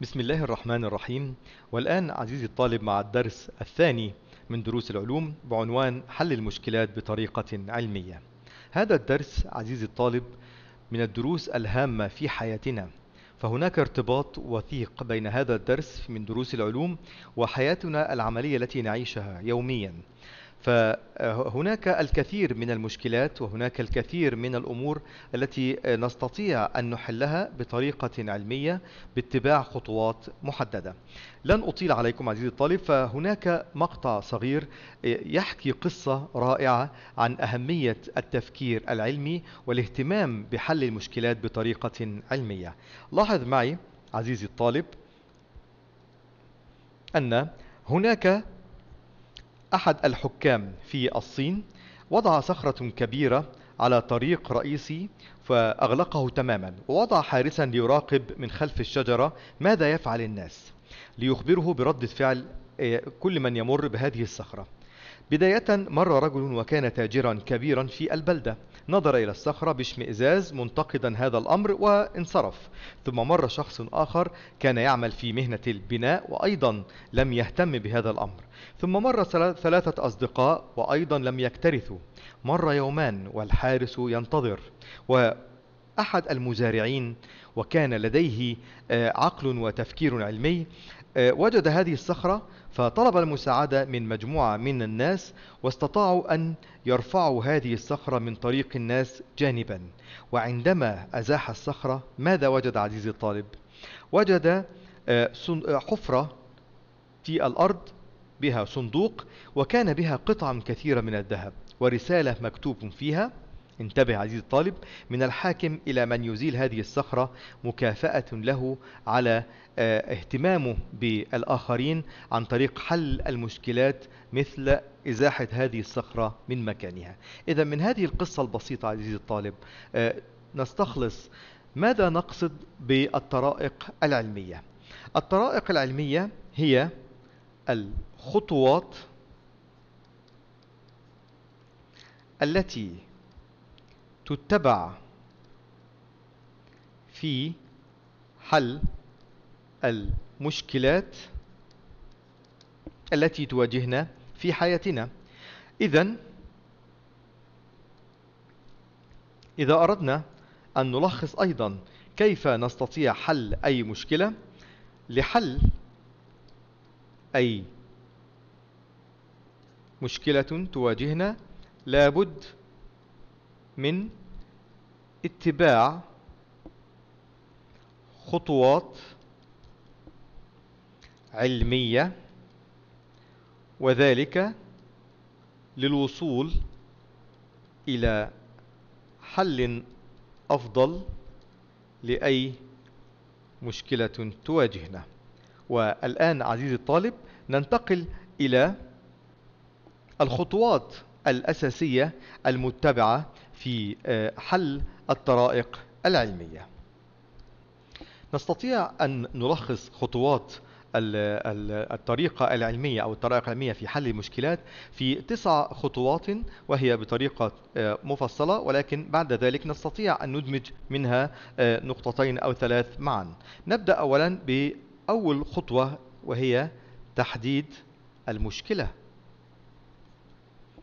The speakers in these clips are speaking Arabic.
بسم الله الرحمن الرحيم والآن عزيزي الطالب مع الدرس الثاني من دروس العلوم بعنوان حل المشكلات بطريقة علمية هذا الدرس عزيزي الطالب من الدروس الهامة في حياتنا فهناك ارتباط وثيق بين هذا الدرس من دروس العلوم وحياتنا العملية التي نعيشها يوميا فهناك الكثير من المشكلات وهناك الكثير من الأمور التي نستطيع أن نحلها بطريقة علمية باتباع خطوات محددة لن أطيل عليكم عزيزي الطالب فهناك مقطع صغير يحكي قصة رائعة عن أهمية التفكير العلمي والاهتمام بحل المشكلات بطريقة علمية لاحظ معي عزيزي الطالب أن هناك أحد الحكام في الصين وضع صخرة كبيرة على طريق رئيسي فأغلقه تماما ووضع حارسا ليراقب من خلف الشجرة ماذا يفعل الناس ليخبره بردة فعل آه، كل من يمر بهذه الصخرة بداية مر رجل وكان تاجرا كبيرا في البلدة نظر إلى الصخرة باشمئزاز منتقدا هذا الأمر وانصرف ثم مر شخص آخر كان يعمل في مهنة البناء وأيضا لم يهتم بهذا الأمر ثم مر ثلاثة أصدقاء وأيضا لم يكترثوا مر يومان والحارس ينتظر و أحد المزارعين وكان لديه آه، عقل وتفكير علمي آه، وجد هذه الصخرة فطلب المساعدة من مجموعة من الناس واستطاعوا أن يرفعوا هذه الصخرة من طريق الناس جانبا وعندما أزاح الصخرة ماذا وجد عزيزي الطالب؟ وجد آه، آه، حفرة في الأرض بها صندوق وكان بها قطع كثيرة من الذهب ورسالة مكتوب فيها انتبه عزيزي الطالب من الحاكم إلى من يزيل هذه الصخرة مكافأة له على آه، اهتمامه بالآخرين عن طريق حل المشكلات مثل إزاحة هذه الصخرة من مكانها إذا من هذه القصة البسيطة عزيزي الطالب آه، نستخلص ماذا نقصد بالطرائق العلمية الطرائق العلمية هي الخطوات التي تتبع في حل المشكلات التي تواجهنا في حياتنا إذا إذا أردنا أن نلخص أيضا كيف نستطيع حل أي مشكلة لحل أي مشكلة تواجهنا لابد من اتباع خطوات علمية وذلك للوصول إلى حل أفضل لأي مشكلة تواجهنا والآن عزيزي الطالب ننتقل إلى الخطوات الأساسية المتبعة في آه، حل الطرائق العلمية نستطيع أن نلخص خطوات الطريقة العلمية أو الطرائق العلمية في حل المشكلات في تسع خطوات وهي بطريقة آه، مفصلة ولكن بعد ذلك نستطيع أن ندمج منها آه، نقطتين أو ثلاث معا نبدأ أولا بأول خطوة وهي تحديد المشكلة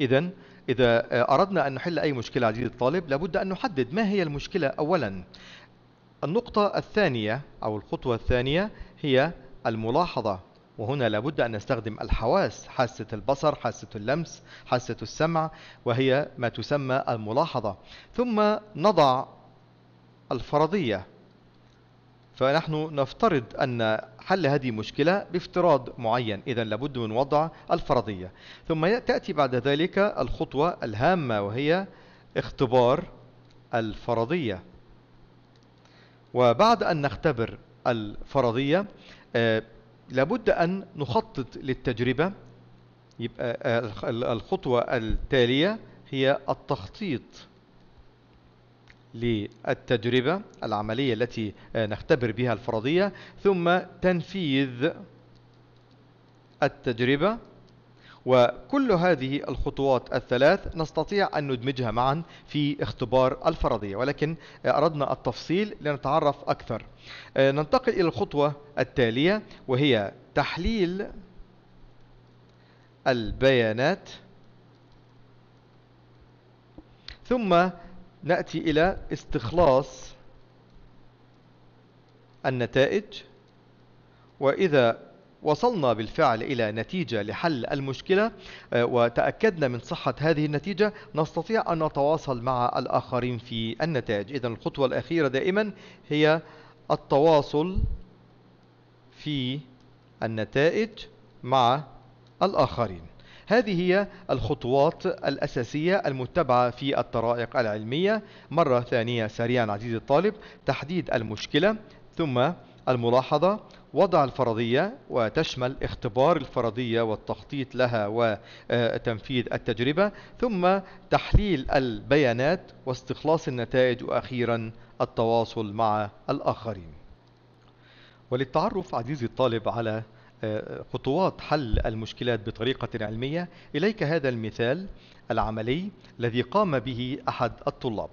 إذا إذا أردنا أن نحل أي مشكلة عزيزي الطالب لابد أن نحدد ما هي المشكلة أولا النقطة الثانية أو الخطوة الثانية هي الملاحظة وهنا لابد أن نستخدم الحواس حاسة البصر حاسة اللمس حاسة السمع وهي ما تسمى الملاحظة ثم نضع الفرضية فنحن نفترض أن حل هذه المشكلة بافتراض معين إذا لابد من وضع الفرضية ثم تأتي بعد ذلك الخطوة الهامة وهي اختبار الفرضية وبعد أن نختبر الفرضية آه، لابد أن نخطط للتجربة يبقى آه، الخطوة التالية هي التخطيط للتجربة العملية التي آه، نختبر بها الفرضية ثم تنفيذ التجربة وكل هذه الخطوات الثلاث نستطيع أن ندمجها معا في اختبار الفرضية ولكن آه، أردنا التفصيل لنتعرف أكثر آه، ننتقل إلى الخطوة التالية وهي تحليل البيانات ثم نأتي إلى استخلاص النتائج وإذا وصلنا بالفعل إلى نتيجة لحل المشكلة آه، وتأكدنا من صحة هذه النتيجة نستطيع أن نتواصل مع الآخرين في النتائج إذا الخطوة الأخيرة دائما هي التواصل في النتائج مع الآخرين هذه هي الخطوات الأساسية المتبعة في الطرائق العلمية مرة ثانية سريعا عزيزي الطالب تحديد المشكلة ثم الملاحظة وضع الفرضية وتشمل اختبار الفرضية والتخطيط لها وتنفيذ التجربة ثم تحليل البيانات واستخلاص النتائج وأخيرا التواصل مع الآخرين وللتعرف عزيزي الطالب على خطوات حل المشكلات بطريقة علمية إليك هذا المثال العملي الذي قام به أحد الطلاب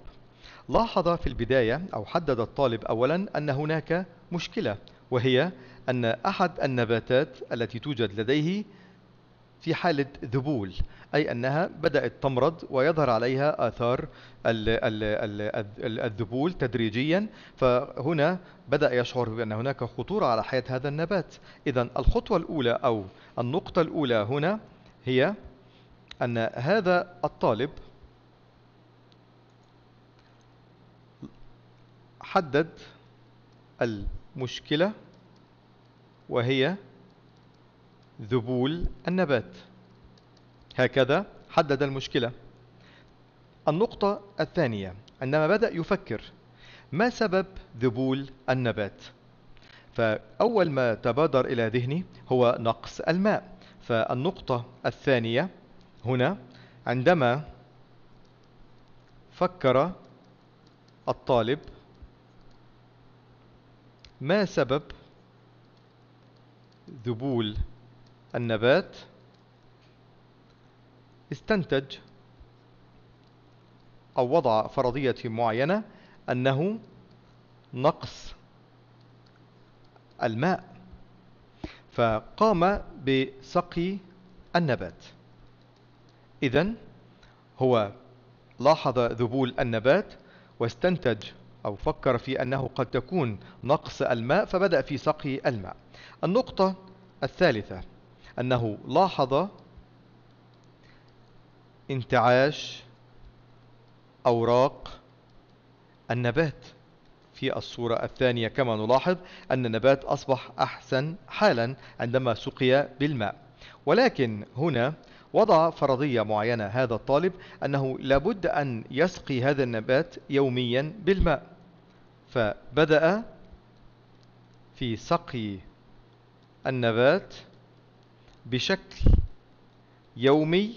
لاحظ في البداية أو حدد الطالب أولا أن هناك مشكلة وهي أن أحد النباتات التي توجد لديه في حالة ذبول أي أنها بدأت تمرض ويظهر عليها آثار الذبول تدريجيا فهنا بدأ يشعر بأن هناك خطورة على حياة هذا النبات إذا الخطوة الأولى أو النقطة الأولى هنا هي أن هذا الطالب حدد المشكلة وهي ذبول النبات هكذا حدد المشكلة النقطة الثانية عندما بدأ يفكر ما سبب ذبول النبات فأول ما تبادر إلى ذهني هو نقص الماء فالنقطة الثانية هنا عندما فكر الطالب ما سبب ذبول النبات استنتج أو وضع فرضية معينة أنه نقص الماء فقام بسقي النبات إذا هو لاحظ ذبول النبات واستنتج أو فكر في أنه قد تكون نقص الماء فبدأ في سقي الماء النقطة الثالثة أنه لاحظ انتعاش أوراق النبات في الصورة الثانية كما نلاحظ أن النبات أصبح أحسن حالا عندما سقي بالماء ولكن هنا وضع فرضية معينة هذا الطالب أنه لابد أن يسقي هذا النبات يوميا بالماء فبدأ في سقي النبات بشكل يومي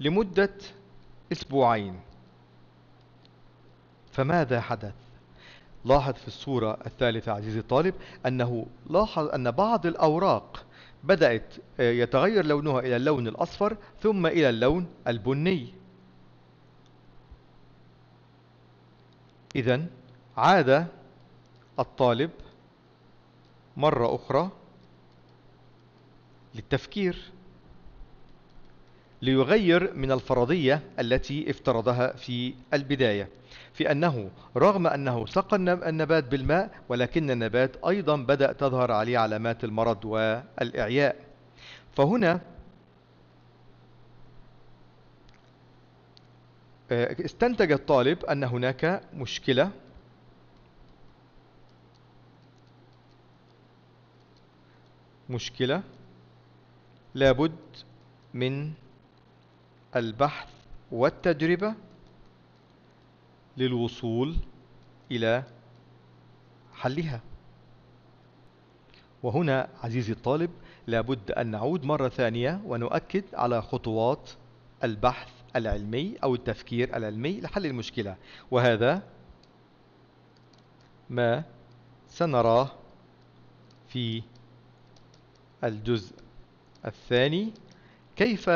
لمدة أسبوعين فماذا حدث؟ لاحظ في الصورة الثالثة عزيزي الطالب أنه لاحظ أن بعض الأوراق بدأت آه، يتغير لونها إلى اللون الأصفر ثم إلى اللون البني إذا عاد الطالب مرة أخرى للتفكير ليغير من الفرضية التي افترضها في البداية في أنه رغم أنه سقى النبات بالماء ولكن النبات أيضا بدأ تظهر عليه علامات المرض والإعياء فهنا آه، استنتج الطالب أن هناك مشكلة مشكلة لابد من البحث والتجربة للوصول إلى حلها وهنا عزيزي الطالب لابد أن نعود مرة ثانية ونؤكد على خطوات البحث العلمي أو التفكير العلمي لحل المشكلة وهذا ما سنراه في الجزء الثاني كيف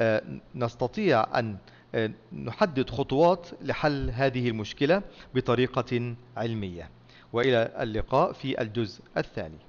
آه، نستطيع أن آه، نحدد خطوات لحل هذه المشكلة بطريقة علمية وإلى اللقاء في الجزء الثاني